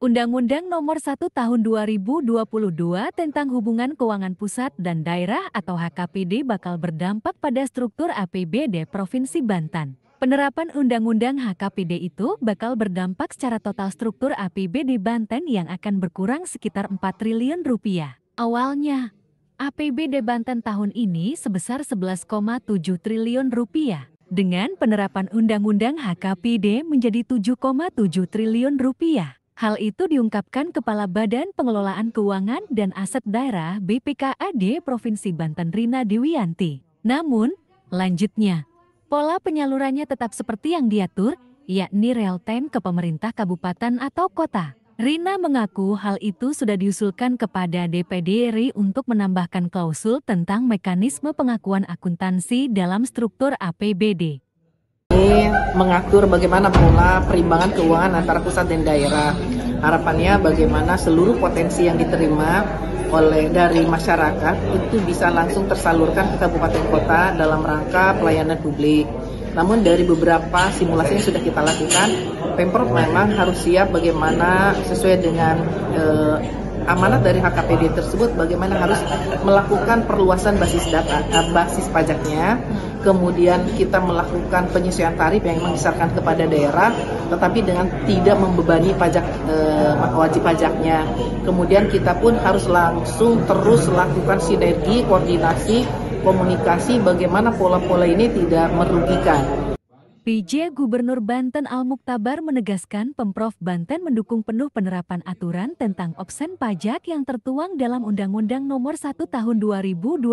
Undang-Undang Nomor 1 Tahun 2022 tentang Hubungan Keuangan Pusat dan Daerah atau HKPD bakal berdampak pada struktur APBD Provinsi Banten. Penerapan Undang-Undang HKPD itu bakal berdampak secara total struktur APBD Banten yang akan berkurang sekitar 4 triliun rupiah. Awalnya, APBD Banten tahun ini sebesar 11,7 triliun rupiah. Dengan penerapan Undang-Undang HKPD menjadi 7,7 triliun rupiah. Hal itu diungkapkan Kepala Badan Pengelolaan Keuangan dan Aset Daerah BPKAD Provinsi Banten Rina Dewianti. Namun, lanjutnya, pola penyalurannya tetap seperti yang diatur, yakni real time ke pemerintah kabupaten atau kota. Rina mengaku hal itu sudah diusulkan kepada DPD RI untuk menambahkan klausul tentang mekanisme pengakuan akuntansi dalam struktur APBD ini mengatur bagaimana pola perimbangan keuangan antara pusat dan daerah. Harapannya bagaimana seluruh potensi yang diterima oleh dari masyarakat itu bisa langsung tersalurkan ke kabupaten kota dalam rangka pelayanan publik. Namun dari beberapa simulasi yang sudah kita lakukan, Pemprov memang harus siap bagaimana sesuai dengan eh, amanat dari HKPD tersebut bagaimana harus melakukan perluasan basis data eh, basis pajaknya kemudian kita melakukan penyesuaian tarif yang memang kepada daerah, tetapi dengan tidak membebani pajak eh, wajib pajaknya. Kemudian kita pun harus langsung terus lakukan sinergi, koordinasi, komunikasi bagaimana pola-pola ini tidak merugikan. PJ Gubernur Banten Al Muktabar menegaskan Pemprov Banten mendukung penuh penerapan aturan tentang opsen pajak yang tertuang dalam Undang-Undang Nomor 1 Tahun 2022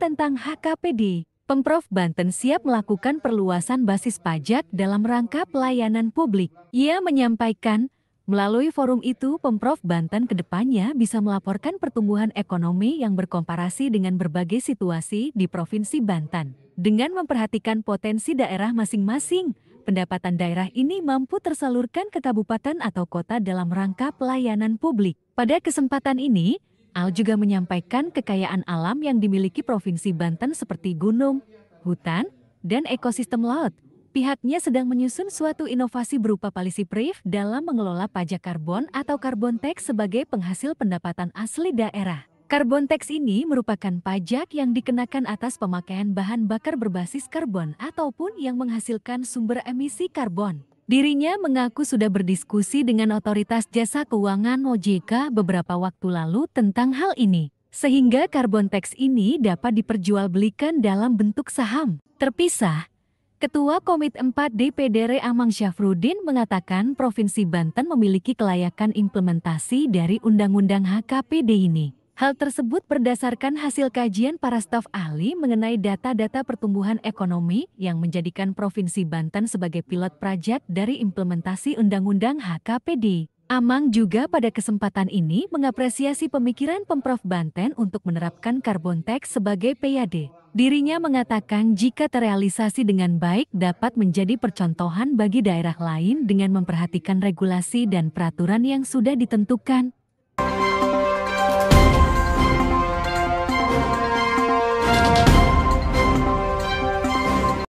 tentang HKPD. Pemprov Banten siap melakukan perluasan basis pajak dalam rangka pelayanan publik. Ia menyampaikan, melalui forum itu Pemprov Banten kedepannya bisa melaporkan pertumbuhan ekonomi yang berkomparasi dengan berbagai situasi di Provinsi Banten. Dengan memperhatikan potensi daerah masing-masing, pendapatan daerah ini mampu tersalurkan ke kabupaten atau kota dalam rangka pelayanan publik. Pada kesempatan ini, Al juga menyampaikan kekayaan alam yang dimiliki Provinsi Banten seperti gunung, hutan, dan ekosistem laut. Pihaknya sedang menyusun suatu inovasi berupa palisi priv dalam mengelola pajak karbon atau karbon tax sebagai penghasil pendapatan asli daerah. Karbon tax ini merupakan pajak yang dikenakan atas pemakaian bahan bakar berbasis karbon ataupun yang menghasilkan sumber emisi karbon. Dirinya mengaku sudah berdiskusi dengan otoritas jasa keuangan OJK beberapa waktu lalu tentang hal ini, sehingga karbon tax ini dapat diperjualbelikan dalam bentuk saham. Terpisah, Ketua Komit 4 DPD Re Amang Syafrudin mengatakan Provinsi Banten memiliki kelayakan implementasi dari Undang-Undang HKPD ini. Hal tersebut berdasarkan hasil kajian para staf ahli mengenai data-data pertumbuhan ekonomi yang menjadikan Provinsi Banten sebagai pilot project dari implementasi Undang-Undang HKPD. Amang juga pada kesempatan ini mengapresiasi pemikiran Pemprov Banten untuk menerapkan karbon tax sebagai PYD. Dirinya mengatakan jika terrealisasi dengan baik dapat menjadi percontohan bagi daerah lain dengan memperhatikan regulasi dan peraturan yang sudah ditentukan.